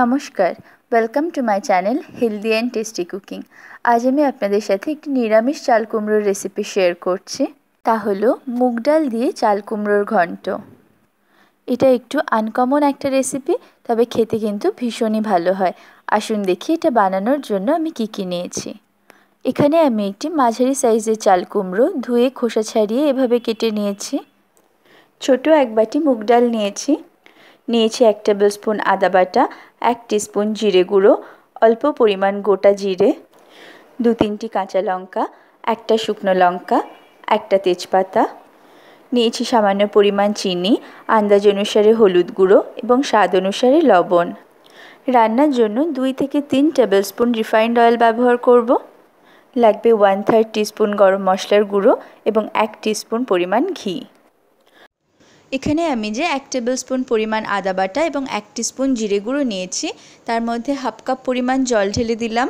নমস্কার welcome to my channel healthy and tasty cooking আজ আমি আপনাদের সাথে একটি নিরামিষ চাল কুমড়োর রেসিপি শেয়ার করছি তা হলো মুগ ডাল দিয়ে চাল কুমড়োর ঘন্ট এটা একটু আনকমন একটা রেসিপি তবে খেতে কিন্তু ভীষণই ভালো হয় আসুন দেখি এটা বানানোর জন্য আমি কি কী নিয়েছি এখানে আমি একটি মাঝারি সাইজের চাল কুমড়ো ধুয়ে খোসা ছাড়িয়ে এভাবে কেটে নিয়েছি ছোট এক বাটি মুগ ডাল নিয়েছি নিয়েছি এক টেবিল স্পুন আদা বাটা এক স্পুন জিরে গুঁড়ো অল্প পরিমাণ গোটা জিরে দু তিনটি কাঁচা লঙ্কা একটা শুকনো লঙ্কা একটা তেজপাতা নিয়েছি সামান্য পরিমাণ চিনি আন্দাজ অনুসারে হলুদ গুঁড়ো এবং স্বাদ অনুসারে লবণ রান্নার জন্য দুই থেকে তিন টেবিল স্পুন রিফাইন্ড অয়েল ব্যবহার করব লাগবে ওয়ান থার্ড স্পুন গরম মশলার গুঁড়ো এবং এক স্পুন পরিমাণ ঘি এখানে আমি যে এক টেবিল স্পুন পরিমাণ আদা বাটা এবং এক স্পুন জিরে গুঁড়ো নিয়েছি তার মধ্যে হাফ কাপ পরিমাণ জল ঢেলে দিলাম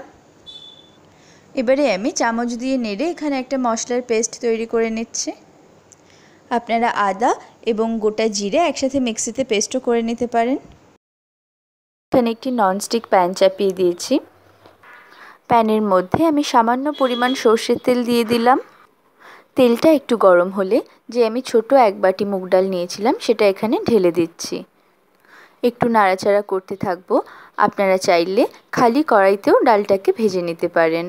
এবারে আমি চামচ দিয়ে নেড়ে এখানে একটা মশলার পেস্ট তৈরি করে নিচ্ছি আপনারা আদা এবং গোটা জিরে একসাথে মিক্সিতে পেস্টও করে নিতে পারেন এখানে একটি ননস্টিক প্যান চাপিয়ে দিয়েছি প্যানের মধ্যে আমি সামান্য পরিমাণ সর্ষের তেল দিয়ে দিলাম তেলটা একটু গরম হলে যে আমি ছোট এক বাটি মুগ ডাল নিয়েছিলাম সেটা এখানে ঢেলে দিচ্ছি একটু নাড়াচাড়া করতে থাকবো আপনারা চাইলে খালি কড়াইতেও ডালটাকে ভেজে নিতে পারেন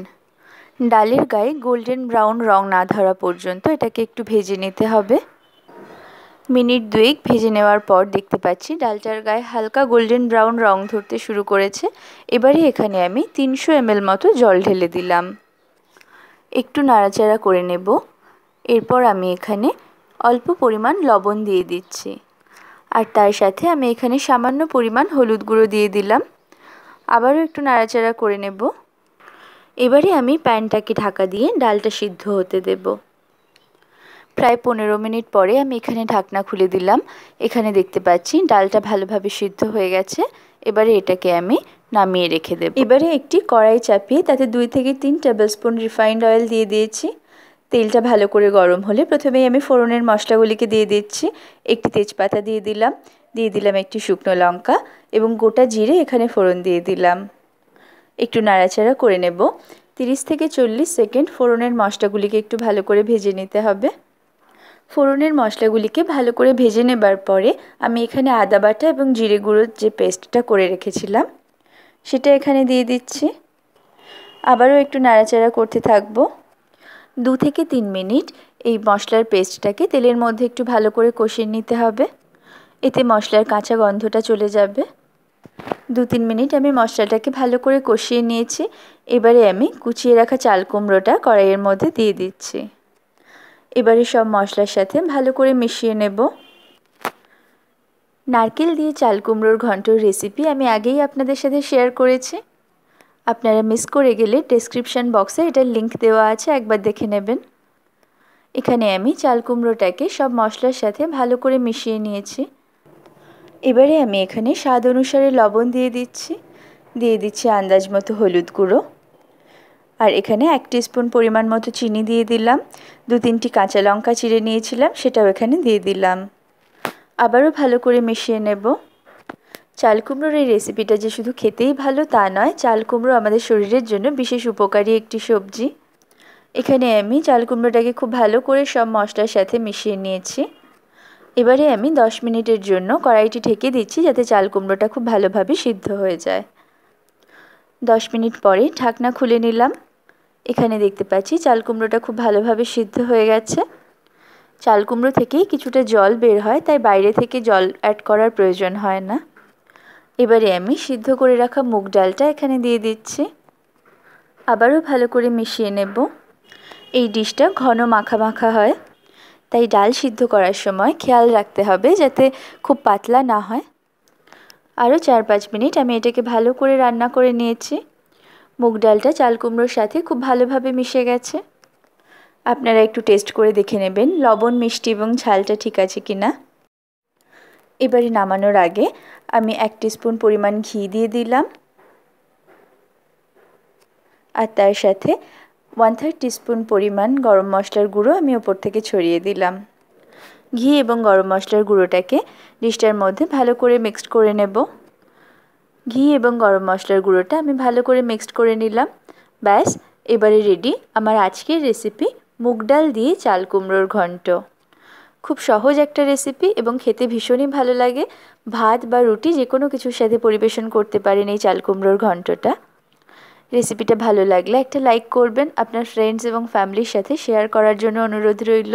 ডালের গায়ে গোল্ডেন ব্রাউন রং না ধরা পর্যন্ত এটাকে একটু ভেজে নিতে হবে মিনিট দুয়েক ভেজে নেওয়ার পর দেখতে পাচ্ছি ডালটার গায়ে হালকা গোল্ডেন ব্রাউন রং ধরতে শুরু করেছে এবারে এখানে আমি তিনশো এমএল মতো জল ঢেলে দিলাম একটু নাড়াচাড়া করে নেব এরপর আমি এখানে অল্প পরিমাণ লবণ দিয়ে দিচ্ছি আর তার সাথে আমি এখানে সামান্য পরিমাণ হলুদ গুঁড়ো দিয়ে দিলাম আবারও একটু নাড়াচাড়া করে নেব এবারে আমি প্যানটাকে ঢাকা দিয়ে ডালটা সিদ্ধ হতে দেব প্রায় পনেরো মিনিট পরে আমি এখানে ঢাকনা খুলে দিলাম এখানে দেখতে পাচ্ছি ডালটা ভালোভাবে সিদ্ধ হয়ে গেছে এবারে এটাকে আমি নামিয়ে রেখে দেব এবারে একটি কড়াই চাপিয়ে তাতে দুই থেকে তিন টেবিল স্পুন রিফাইন্ড অয়েল দিয়ে দিয়েছি তেলটা ভালো করে গরম হলে প্রথমেই আমি ফোড়নের মশলাগুলিকে দিয়ে দিচ্ছি একটি তেজপাতা দিয়ে দিলাম দিয়ে দিলাম একটি শুকনো লঙ্কা এবং গোটা জিরে এখানে ফোড়ন দিয়ে দিলাম একটু নাড়াচাড়া করে নেব তিরিশ থেকে চল্লিশ সেকেন্ড ফোড়নের মশলাগুলিকে একটু ভালো করে ভেজে নিতে হবে ফোড়নের মশলাগুলিকে ভালো করে ভেজে নেবার পরে আমি এখানে আদা বাটা এবং জিরে গুঁড়োর যে পেস্টটা করে রেখেছিলাম সেটা এখানে দিয়ে দিচ্ছি আবারও একটু নাড়াচাড়া করতে থাকবো দু থেকে তিন মিনিট এই মশলার পেস্টটাকে তেলের মধ্যে একটু ভালো করে কষিয়ে নিতে হবে এতে মশলার কাঁচা গন্ধটা চলে যাবে দু তিন মিনিট আমি মশলাটাকে ভালো করে কষিয়ে নিয়েছি এবারে আমি কুচিয়ে রাখা চাল কুমড়োটা কড়াইয়ের মধ্যে দিয়ে দিচ্ছি এবারে সব মশলার সাথে ভালো করে মিশিয়ে নেব নারকেল দিয়ে চাল কুমড়োর ঘন্টর রেসিপি আমি আগেই আপনাদের সাথে শেয়ার করেছি আপনারা মিস করে গেলে ডেসক্রিপশান বক্সে এটা লিংক দেওয়া আছে একবার দেখে নেবেন এখানে আমি চাল কুমড়োটাকে সব মশলার সাথে ভালো করে মিশিয়ে নিয়েছি এবারে আমি এখানে স্বাদ অনুসারে লবণ দিয়ে দিচ্ছি দিয়ে দিচ্ছি আন্দাজ মতো হলুদ গুঁড়ো আর এখানে এক স্পুন পরিমাণ মতো চিনি দিয়ে দিলাম দু তিনটি কাঁচা লঙ্কা চিড়ে নিয়েছিলাম সেটাও এখানে দিয়ে দিলাম আবারও ভালো করে মিশিয়ে নেব চাল কুমড়োর এই রেসিপিটা যে শুধু খেতেই ভালো তা নয় চাল কুমড়ো আমাদের শরীরের জন্য বিশেষ উপকারী একটি সবজি এখানে আমি চাল কুমড়োটাকে খুব ভালো করে সব মশলার সাথে মিশিয়ে নিয়েছি এবারে আমি 10 মিনিটের জন্য কড়াইটি ঢেকে দিচ্ছি যাতে চাল কুমড়োটা খুব ভালোভাবে সিদ্ধ হয়ে যায় 10 মিনিট পরে ঢাকনা খুলে নিলাম এখানে দেখতে পাচ্ছি চাল কুমড়োটা খুব ভালোভাবে সিদ্ধ হয়ে গেছে চাল কুমড়ো থেকেই কিছুটা জল বের হয় তাই বাইরে থেকে জল অ্যাড করার প্রয়োজন হয় না এবারে আমি সিদ্ধ করে রাখা মুগ ডালটা এখানে দিয়ে দিচ্ছি আবারও ভালো করে মিশিয়ে নেব এই ডিশটা ঘন মাখা মাখা হয় তাই ডাল সিদ্ধ করার সময় খেয়াল রাখতে হবে যাতে খুব পাতলা না হয় আরও চার পাঁচ মিনিট আমি এটাকে ভালো করে রান্না করে নিয়েছি মুগ ডালটা চাল কুমড়োর সাথে খুব ভালোভাবে মিশে গেছে আপনারা একটু টেস্ট করে দেখে নেবেন লবণ মিষ্টি এবং ঝালটা ঠিক আছে কি না এবারে নামানোর আগে আমি এক স্পুন পরিমাণ ঘি দিয়ে দিলাম আর তার সাথে ওয়ান থার্ড স্পুন পরিমাণ গরম মশলার গুঁড়ো আমি ওপর থেকে ছড়িয়ে দিলাম ঘি এবং গরম মশলার গুঁড়োটাকে ডিশটার মধ্যে ভালো করে মিক্সড করে নেব ঘি এবং গরম মশলার গুঁড়োটা আমি ভালো করে মিক্সড করে নিলাম ব্যাস এবারে রেডি আমার আজকের রেসিপি মুগ ডাল দিয়ে চাল কুমড়োর ঘন্ট খুব সহজ একটা রেসিপি এবং খেতে ভীষণই ভালো লাগে ভাত বা রুটি যে কোনো কিছুর সাথে পরিবেশন করতে পারেন এই চাল কুমড়োর ঘন্টটা রেসিপিটা ভালো লাগলে একটা লাইক করবেন আপনার ফ্রেন্ডস এবং ফ্যামিলির সাথে শেয়ার করার জন্য অনুরোধ রইল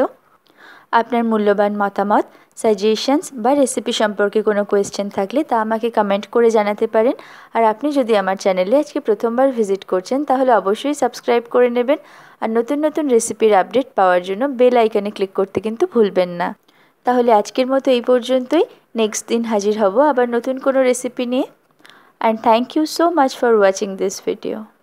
আপনার মূল্যবান মতামত সাজেশনস বা রেসিপি সম্পর্কে কোনো কোয়েশ্চেন থাকলে তা আমাকে কমেন্ট করে জানাতে পারেন আর আপনি যদি আমার চ্যানেলে আজকে প্রথমবার ভিজিট করছেন তাহলে অবশ্যই সাবস্ক্রাইব করে নেবেন আর নতুন নতুন রেসিপির আপডেট পাওয়ার জন্য বেল আইকনে ক্লিক করতে কিন্তু ভুলবেন না তাহলে আজকের মতো এই পর্যন্তই নেক্সট দিন হাজির হব আবার নতুন কোনো রেসিপি নিয়ে and thank you so much for watching this video